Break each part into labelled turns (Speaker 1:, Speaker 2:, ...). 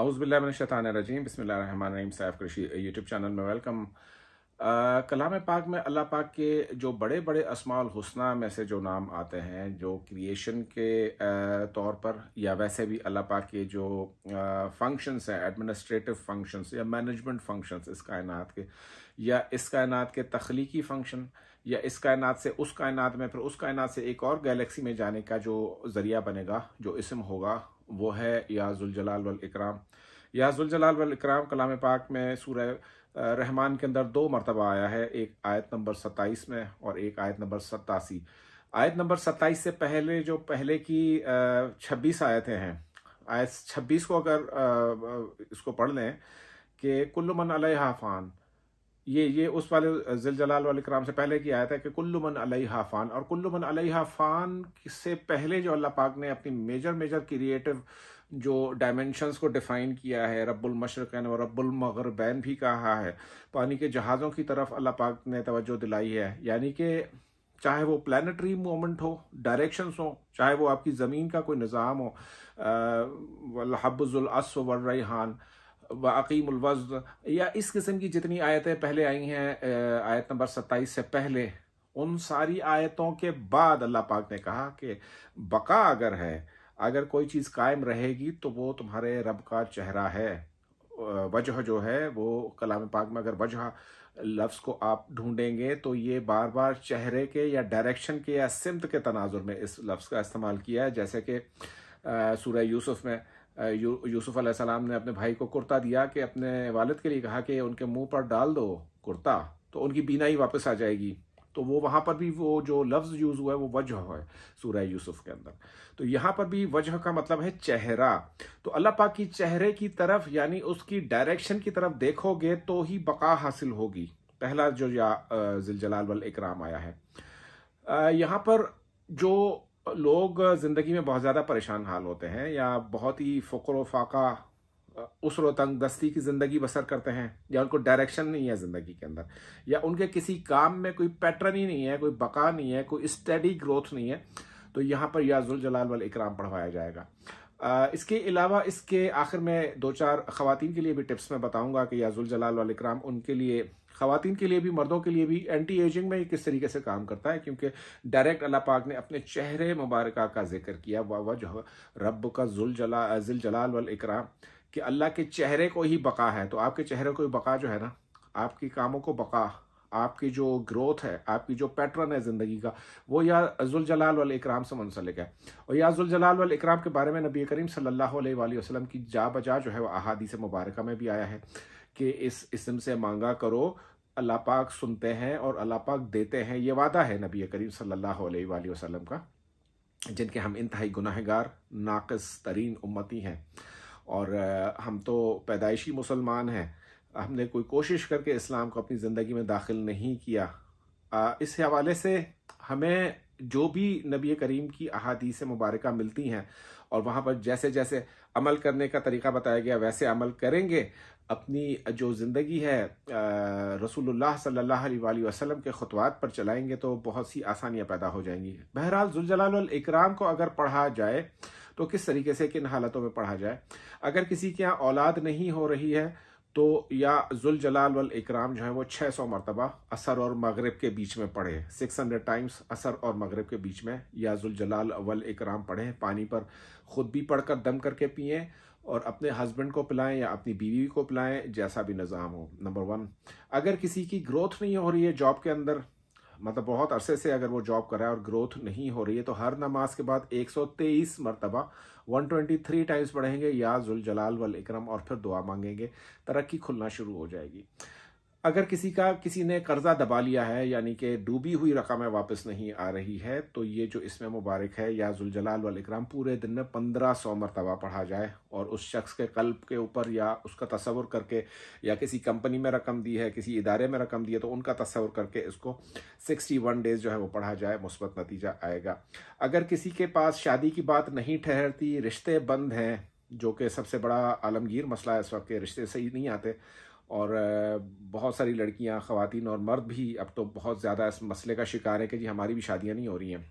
Speaker 1: अउज़बिल्लाशतानरजीम बसमीम सैफ कृषि YouTube channel में वेलकम कलाम पाक में अल्लाह पाक के जो बड़े बड़े असमाल हुसना में से जो नाम आते हैं जो क्रिएशन के तौर पर या वैसे भी अल्लाह पाक के जो फंक्शंस हैं एडमिनिस्ट्रेटिव फंक्शंस या मैनेजमेंट फंक्शंस इस कायनात के या इस कायनात के तख्लीकी फंक्शन या इस कायनात से उस कायनात में फिर उस कायनात से एक और गैलेक्सी में जाने का जो ज़रिया बनेगा जो इसम होगा वो है जलाल वल इकराम जलाल वल इकराम कलाम पाक में सूर रहमान के अंदर दो मरतबा आया है एक आयत नंबर सत्ताईस में और एक आयत नंबर सत्तासी आयत नंबर सत्ताईस से पहले जो पहले की छब्बीस आयतें हैं आयत छब्बीस को अगर इसको पढ़ लें कि कुल्लुमन अलहाफान ये ये उस वाले जिल जलाल वाले कराम से पहले की आया था कि कुल्लु मन अलई फ़ान और कुल्लु मन अलई हाफान से पहले जो अल्लाह पाक ने अपनी मेजर मेजर क्रिएटिव जो डायमेंशंस को डिफ़ाइन किया है रब्बुल मशरक़ैन और रब्बुल मगरबैन भी कहा है पानी तो के जहाज़ों की तरफ अल्लाह पाक ने तवज्जो दिलाई है यानी कि चाहे वो प्लानटरी मोमेंट हो डायरेक्शंस हो चाहे वो आपकी ज़मीन का कोई निज़ाम हो हब्बुल अस वर वाकीम उलवज़ या इस किस्म की जितनी आयतें पहले आई हैं आयत नंबर सत्ताईस से पहले उन सारी आयतों के बाद अल्लाह पाक ने कहा कि बका अगर है अगर कोई चीज़ कायम रहेगी तो वो तुम्हारे रब का चेहरा है वजह जो है वो कलाम पाक में अगर वजह लफ्ज़ को आप ढूंढेंगे तो ये बार बार चेहरे के या डायरेक्शन के या सिमत के तनाजुर में इस लफ्ज़ का इस्तेमाल किया है जैसे कि सूर्य यूसुफ में यूसुफ अलैहिस्सलाम ने अपने भाई को कुर्ता दिया कि अपने वालद के लिए कहा कि उनके मुंह पर डाल दो कुर्ता तो उनकी बीनाई वापस आ जाएगी तो वो वहाँ पर भी वो जो लफ्ज़ यूज़ हुआ है वो वजह है सूर्य यूसुफ के अंदर तो यहाँ पर भी वजह का मतलब है चेहरा तो अल्लाह पाक की चेहरे की तरफ यानी उसकी डायरेक्शन की तरफ देखोगे तो ही बका हासिल होगी पहला जो या जिलजलाल वल इकराम आया है यहाँ पर जो लोग ज़िंदगी में बहुत ज़्यादा परेशान हाल होते हैं या बहुत ही फ़क्र फाका उसरो तंग दस्ती की ज़िंदगी बसर करते हैं या उनको डायरेक्शन नहीं है ज़िंदगी के अंदर या उनके किसी काम में कोई पैटर्न ही नहीं है कोई बका नहीं है कोई स्टडी ग्रोथ नहीं है तो यहाँ पर याजुल जलाल वाल इकराम पढ़वाया जाएगा इसके अलावा इसके आखिर में दो चार ख़वातीन के लिए भी टिप्स में बताऊँगा कि याजुल जलाल वाल इकराम उनके लिए खातन के लिए भी मर्दों के लिए भी एंटी एजिंग में ये किस तरीके से काम करता है क्योंकि डायरेक्ट अल्लाह पाक ने अपने चेहरे मुबारक का जिक्र किया वाह जो रब का जुल जला जिल जलाल वल इकराम कि अल्लाह के चेहरे को ही बका है तो आपके चेहरे को ही बका जो है ना आपके कामों को बका आपकी जो ग्रोथ है आपकी जो पैटर्न है ज़िंदगी का वो या जलाल वाल इकराम से मुंसलिक है और या जलाल वाल इकराम के बारे में नबी करीम सल्लल्लाहु अलैहि वसल्लम की जा बजा जो है वह अहादी से मुबारक में भी आया है कि इस इसम से मांगा करो अल्लाह पाक सुनते हैं और अल्लाह पाक देते हैं ये वादा है नबी करीम सल्लल्लाहु अलैहि वसल्लम का जिनके हम इंतहाई गुनाहगार नाकस तरीन उम्मती हैं और हम तो पैदाइशी मुसलमान हैं हमने कोई कोशिश करके इस्लाम को अपनी ज़िंदगी में दाखिल नहीं किया इस हवाले से हमें जो भी नबी करीम की अहादीस मुबारक मिलती हैं और वहाँ पर जैसे जैसे अमल करने का तरीका बताया गया वैसे अमल करेंगे अपनी जो ज़िंदगी है रसूलुल्लाह सल्लल्लाहु अलैहि वसल्लम के खुतवात पर चलाएंगे तो बहुत सी आसानियां पैदा हो जाएंगी बहरहाल जुलजलाकराम को अगर पढ़ा जाए तो किस तरीके से किन हालतों में पढ़ा जाए अगर किसी के यहाँ औलाद नहीं हो रही है तो या जुल जलाल वल इकराम जो है वो 600 सौ मरतबा असर और मगरब के बीच में पढ़े 600 टाइम्स असर और मगरब के बीच में या जुल जलाल वल इकराम पढ़ें पानी पर ख़ुद भी पढ़कर दम करके पिएँ और अपने हस्बैंड को पिलाएं या अपनी बीवी को पिलाएं जैसा भी निज़ाम हो नंबर वन अगर किसी की ग्रोथ नहीं हो रही है जॉब के अंदर मतलब बहुत अरसे से अगर वो जॉब कर रहा है और ग्रोथ नहीं हो रही है तो हर नमाज के बाद 123 मरतबा 123 टाइम्स पढ़ेंगे या जुल जलाल वल इक्रम और फिर दुआ मांगेंगे तरक्की खुलना शुरू हो जाएगी अगर किसी का किसी ने कर्जा दबा लिया है यानी कि डूबी हुई रकम है वापस नहीं आ रही है तो ये जो इसमें मुबारक है या जुलजलाल वालेक्राम पूरे दिन में पंद्रह सौ मरतबा पढ़ा जाए और उस शख्स के कल्प के ऊपर या उसका तस्वुर करके या किसी कंपनी में रकम दी है किसी इदारे में रकम दी है तो उनका तस्वुर करके इसको सिक्सटी वन डेज़ जो है वो पढ़ा जाए मुस्बत नतीजा आएगा अगर किसी के पास शादी की बात नहीं ठहरती रिश्ते बंद हैं जो कि सबसे बड़ा आलमगीर मसला है इस वक्त के रिश्ते सही नहीं आते और बहुत सारी लड़कियां ख़वान और मर्द भी अब तो बहुत ज़्यादा इस मसले का शिकार है कि जी हमारी भी शादियां नहीं हो रही हैं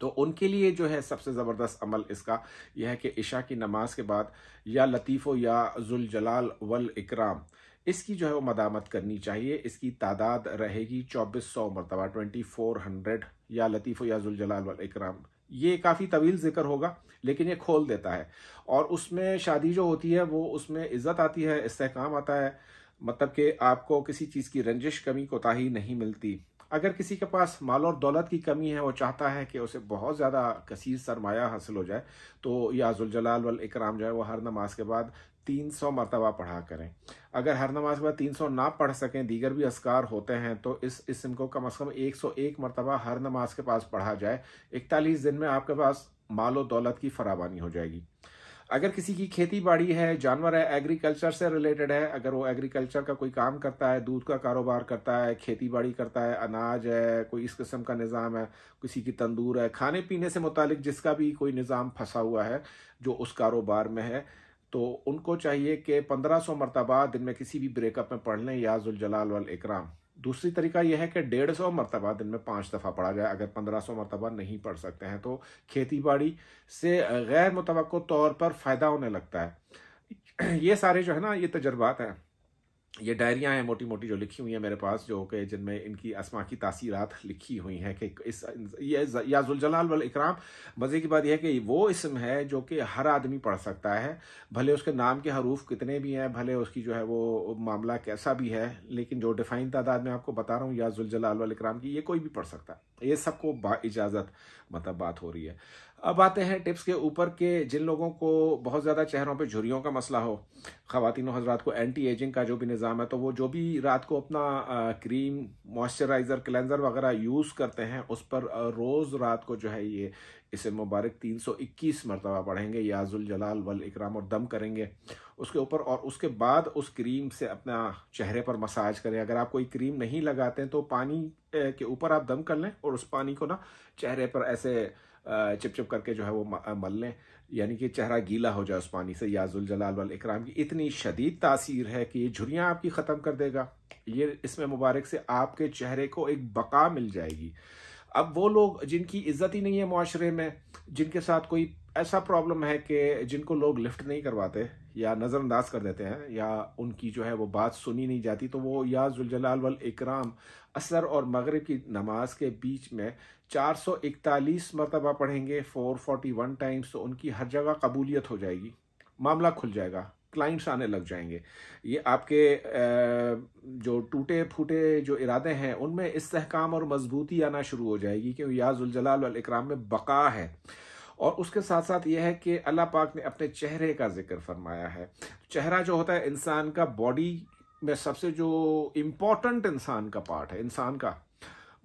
Speaker 1: तो उनके लिए जो है सबसे ज़बरदस्त अमल इसका यह है कि इशा की नमाज के बाद या लतीफ़ो या जुलजलाल वल इकराम इसकी जो है वो मदामत करनी चाहिए इसकी तादाद रहेगी चौबीस सौ मरतबा ट्वेंटी फोर हंड्रेड या लतीफ़ो या जुलजलाल वल इकराम ये काफ़ी तवील जिक्र होगा लेकिन ये खोल देता है और उसमें शादी जो होती है वो उसमें इज्जत आती है इस्तेकाम आता है मतलब कि आपको किसी चीज़ की रंजिश कमी कोताही नहीं मिलती अगर किसी के पास माल और दौलत की कमी है वो चाहता है कि उसे बहुत ज़्यादा कसीर सरमाया हासिल हो जाए तो या जलाल वल इकराम जो है वो हर नमाज के बाद तीन सौ मरतबा पढ़ा करें अगर हर नमाज के बाद तीन सौ ना पढ़ सकें दीगर भी असकार होते हैं तो इस इसम को कम अज़ कम एक सौ एक मरतबा हर नमाज के पास पढ़ा जाए इकतालीस दिन में आपके पास मालो दौलत की फरावानी हो जाएगी अगर किसी की खेती बाड़ी है जानवर है एग्रीकल्चर से रिलेटेड है अगर वो एग्रीकल्चर का कोई काम करता है दूध का कारोबार करता है खेती बाड़ी करता है अनाज है कोई इस किस्म का निज़ाम है किसी की तंदूर है खाने पीने से मुतालिक जिसका भी कोई निज़ाम फंसा हुआ है जो उस कारोबार में है तो उनको चाहिए कि 1500 मरतबा दिन में किसी भी ब्रेकअप में पढ़ लें जलाल वाल इकराम दूसरी तरीका यह है कि डेढ़ सौ मरतबा दिन में पाँच दफ़ा पढ़ा जाए अगर पंद्रह सौ मरतबा नहीं पढ़ सकते हैं तो खेती बाड़ी से गैर मुतव तौर पर फ़ायदा होने लगता है ये सारे जो है ना ये तजर्बात हैं ये डायरियाँ हैं मोटी मोटी जो लिखी हुई हैं मेरे पास जो कि जिनमें इनकी आसमां की तासीरत लिखी हुई हैं कि इस ये या जुलजलाल वल इकराम मज़े की बात यह है कि वो इसम है जो कि हर आदमी पढ़ सकता है भले उसके नाम के हरूफ कितने भी हैं भले उसकी जो है वो मामला कैसा भी है लेकिन जो डिफाइन तादाद में आपको बता रहा हूँ या जुलजलाल वल इकराम की ये कोई भी पढ़ सकता है ये सबको बा इजाज़त मतलब बात हो रही है अब आते हैं टिप्स के ऊपर के जिन लोगों को बहुत ज़्यादा चेहरों पे झुरियों का मसला हो ख़वान हजरात को एंटी एजिंग का जो भी निज़ाम है तो वो जो भी रात को अपना क्रीम मॉइस्चराइज़र क्लेंज़र वगैरह यूज़ करते हैं उस पर रोज़ रात को जो है ये इसे मुबारक 321 मरतबा पढ़ेंगे याजुल जलाल वल इकराम और दम करेंगे उसके ऊपर और उसके बाद उस क्रीम से अपना चेहरे पर मसाज करें अगर आप कोई क्रीम नहीं लगाते हैं तो पानी के ऊपर आप दम कर लें और उस पानी को ना चेहरे पर ऐसे चिप चिप करके जो है वो मल लें यानी कि चेहरा गीला हो जाए उस पानी से याजुल जलाल वाल इकराम की इतनी शदीद तासीर है कि ये झुरियाँ आपकी ख़त्म कर देगा ये इसमें मुबारक से आपके चेहरे को एक बका मिल जाएगी अब वो लोग जिनकी इज्जत ही नहीं है माशरे में जिनके साथ कोई ऐसा प्रॉब्लम है कि जिनको लोग लिफ्ट नहीं करवाते या नज़रअंदाज कर देते हैं या उनकी जो है वो बात सुनी नहीं जाती तो वो या जुलजलाल वल इकराम असर और मगरब की नमाज के बीच में 441 मरतबा पढ़ेंगे 441 टाइम्स तो उनकी हर जगह कबूलियत हो जाएगी मामला खुल जाएगा क्लाइंट्स आने लग जाएंगे ये आपके जो टूटे फूटे जो इरादे हैं उनमें इस्तेकाम और मजबूती आना शुरू हो जाएगी क्योंकि वल इकराम में बका है और उसके साथ साथ यह है कि अल्लाह पाक ने अपने चेहरे का जिक्र फरमाया है चेहरा जो होता है इंसान का बॉडी में सबसे जो इम्पॉर्टेंट इंसान का पार्ट है इंसान का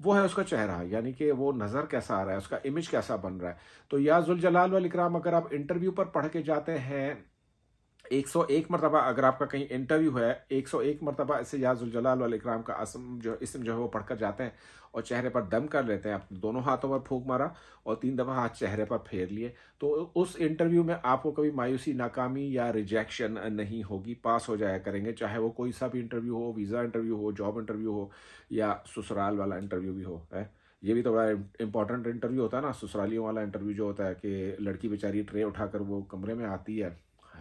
Speaker 1: वो है उसका चेहरा यानी कि वो नज़र कैसा आ रहा है उसका इमेज कैसा बन रहा है तो या जुलजलाल वाल इकराम अगर आप इंटरव्यू पर पढ़ के जाते हैं 101 मरतबा अगर आपका कहीं इंटरव्यू है 101 मरतबा इससे याजुलजलाल वालकराम का असम जो इसम जो है वो पढ़कर जाते हैं और चेहरे पर दम कर लेते हैं आप दोनों हाथों पर फूक मारा और तीन दफ़ा हाथ चेहरे पर फेर लिए तो उस इंटरव्यू में आपको कभी मायूसी नाकामी या रिजेक्शन नहीं होगी पास हो जाया करेंगे चाहे वो कोई सा भी इंटरव्यू हो वीज़ा इंटरव्यू हो जॉब इंटरव्यू हो या ससुराल वाला इंटरव्यू भी हो है ये भी तो बड़ा इंपॉर्टेंट इंटरव्यू होता है ना ससुरालियों वाला इंटरव्यू जो होता है कि लड़की बेचारी ट्रे उठाकर वो कमरे में आती है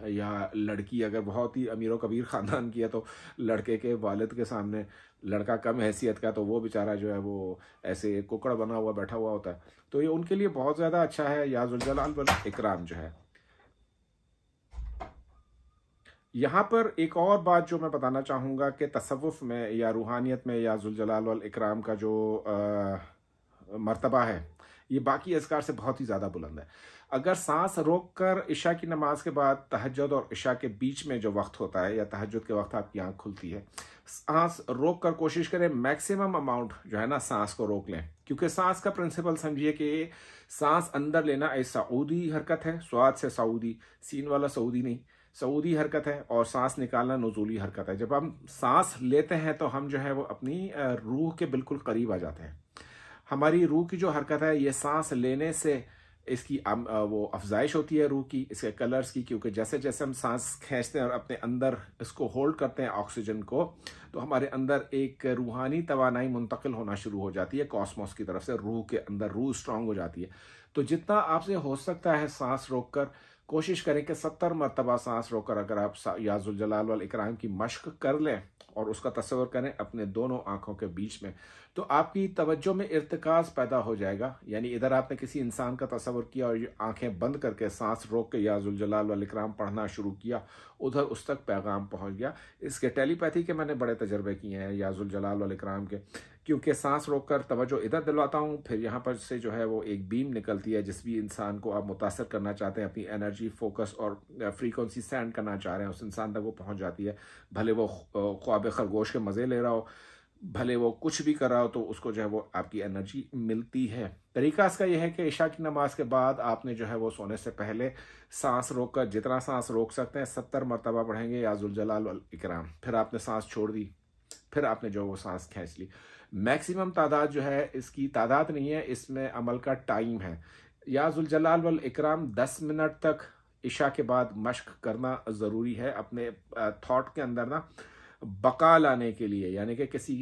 Speaker 1: या लड़की अगर बहुत ही अमीर कबीर ख़ानदान की है तो लड़के के वालिद के सामने लड़का कम हैसियत का तो वो बेचारा जो है वो ऐसे कुकड़ बना हुआ बैठा हुआ होता है तो ये उनके लिए बहुत ज़्यादा अच्छा है याजुलजलाल बल इकराम जो है यहाँ पर एक और बात जो मैं बताना चाहूँगा कि तसवुफ़ में या रूहानियत में याजुल जुलजलाल इकराम का जो आ, मरतबा है ये बाकी असकार से बहुत ही ज़्यादा बुलंद है अगर सांस रोक कर इशा की नमाज के बाद तहजद और ईशा के बीच में जो वक्त होता है या तहजद के वक्त आपकी आंख खुलती है सांस रोक कर कोशिश करें मैक्सिमम अमाउंट जो है ना सांस को रोक लें क्योंकि सांस का प्रिंसिपल समझिए कि सांस अंदर लेना एक सऊदी हरकत है स्वाद से सऊदी सीन वाला सऊदी नहीं सऊदी हरकत है और सांस निकालना नजूली हरकत है जब हम सांस लेते हैं तो हम जो है वो अपनी रूह के बिल्कुल करीब आ जाते हैं हमारी रूह की जो हरकत है ये सांस लेने से इसकी वो अफजाइश होती है रूह की इसके कलर्स की क्योंकि जैसे जैसे हम सांस खींचते हैं और अपने अंदर इसको होल्ड करते हैं ऑक्सीजन को तो हमारे अंदर एक रूहानी तोानाई मुंतकिल होना शुरू हो जाती है कॉस्मोस की तरफ से रूह के अंदर रूह स्ट्रांग हो जाती है तो जितना आपसे हो सकता है सांस रोक कर कोशिश करें कि सत्तर मरतबा सांस रोकर अगर आप याजुल जलाल वाल इकराम की मशक कर लें और उसका तस्वर करें अपने दोनों आँखों के बीच में तो आपकी तवज्जो में इरतकाज पैदा हो जाएगा यानी इधर आपने किसी इंसान का तस्वर किया और आंखें बंद करके सांस रोक के याजुल जलाल वाल इकराम पढ़ना शुरू किया उधर उस तक पैगाम पहुंच गया इसके टेलीपैथी के मैंने बड़े तजर्बे किए हैं याजुल जलाल वाल इकराम के क्योंकि सांस रोककर तवज्जो इधर दिलवाता हूँ फिर यहाँ पर से जो है वो एक बीम निकलती है जिस भी इंसान को आप मुतासर करना चाहते हैं अपनी एनर्जी फोकस और फ्रीक्वेंसी सेंड करना चाह रहे हैं उस इंसान तक वो पहुँच जाती है भले वो ख्वाब खरगोश के मज़े ले रहा हो भले वो कुछ भी कर रहा हो तो उसको जो है वो आपकी एनर्जी मिलती है तरीका इसका यह है कि ईशा की नमाज के बाद आपने जो है वो सोने से पहले सांस रोक कर जितना सांस रोक सकते हैं सत्तर मरतबा पढ़ेंगे याजुलजलाल इकराम फिर आपने सांस छोड़ दी फिर आपने जो वो सांस खींच ली मैक्सिमम तादाद जो है इसकी तादाद नहीं है इसमें अमल का टाइम है या जुलजलाल वल इकराम दस मिनट तक ईशा के बाद मश्क करना ज़रूरी है अपने थॉट के अंदर ना बका लाने के लिए यानी कि किसी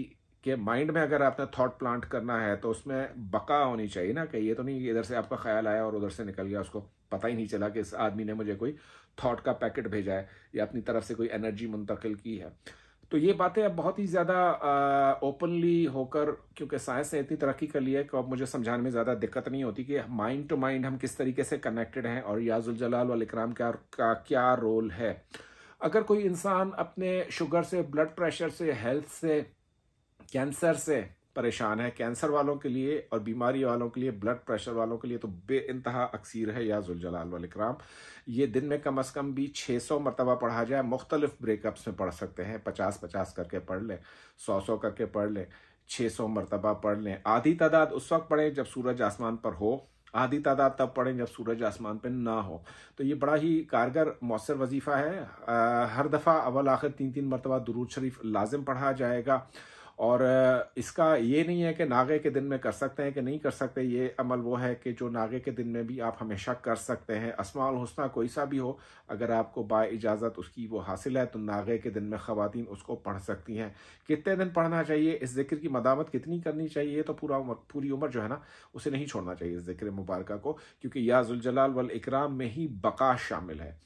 Speaker 1: के माइंड में अगर आपने थॉट प्लांट करना है तो उसमें बका होनी चाहिए ना कि ये तो नहीं इधर से आपका ख्याल आया और उधर से निकल गया उसको पता ही नहीं चला कि इस आदमी ने मुझे कोई थॉट का पैकेट भेजा है या अपनी तरफ से कोई एनर्जी मुंतकिल की है तो ये बातें अब बहुत ही ज़्यादा ओपनली होकर क्योंकि साइंस ने इतनी तरक्की कर ली है कि अब मुझे समझाने में ज़्यादा दिक्कत नहीं होती कि माइंड टू माइंड हम किस तरीके से कनेक्टेड हैं और जलाल वाल इक्राम का, का क्या रोल है अगर कोई इंसान अपने शुगर से ब्लड प्रेशर से हेल्थ से कैंसर से परेशान है कैंसर वालों के लिए और बीमारी वालों के लिए ब्लड प्रेशर वालों के लिए तो बेानतहा अक्सर है या जुलजलाल वालकराम ये दिन में कम अज़ कम भी 600 सौ मरतबा पढ़ा जाए मुख्तलिफ ब्रेकअप्स में पढ़ सकते हैं पचास पचास करके पढ़ लें सौ सौ करके पढ़ लें छः सौ मरतबा पढ़ लें आधी तादाद उस वक्त पढ़ें जब सूरज आसमान पर हो आधी तादाद तब पढ़ें जब सूरज आसमान पर ना हो तो ये बड़ा ही कारगर मौसर वजीफ़ा है आ, हर दफ़ा अवल आखिर तीन तीन मरतबा दरूद शरीफ लाजिम पढ़ा जाएगा और इसका ये नहीं है कि नागे के दिन में कर सकते हैं कि नहीं कर सकते ये अमल वो है कि जो नागे के दिन में भी आप हमेशा कर सकते हैं असमाल हसना कोई सा भी हो अगर आपको बा इजाज़त उसकी वो हासिल है तो नागे के दिन में ख़वातीन उसको पढ़ सकती हैं कितने दिन पढ़ना चाहिए इस जिक्र की मदामत कितनी करनी चाहिए तो पूरा उम्र पूरी उम्र जो है ना उसे नहीं छोड़ना चाहिए इस जिक्र मुबारक को क्योंकि याजुलजलाल वल इकराम में ही बका शामिल है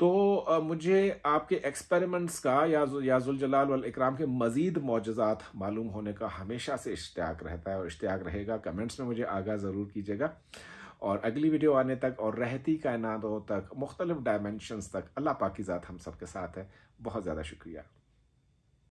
Speaker 1: तो मुझे आपके एक्सपेरिमेंट्स का या याजुल जलाल वल इकराम के मज़ीद मोजात मालूम होने का हमेशा से इश्तियाक रहता है और इश्तियाक रहेगा कमेंट्स में मुझे आगाह ज़रूर कीजिएगा और अगली वीडियो आने तक और रहती कायनातों तक मुख्तलिफ़ डायमेंशनस तक अल्लाह पाकिज़ात हम सब के साथ है बहुत ज़्यादा शुक्रिया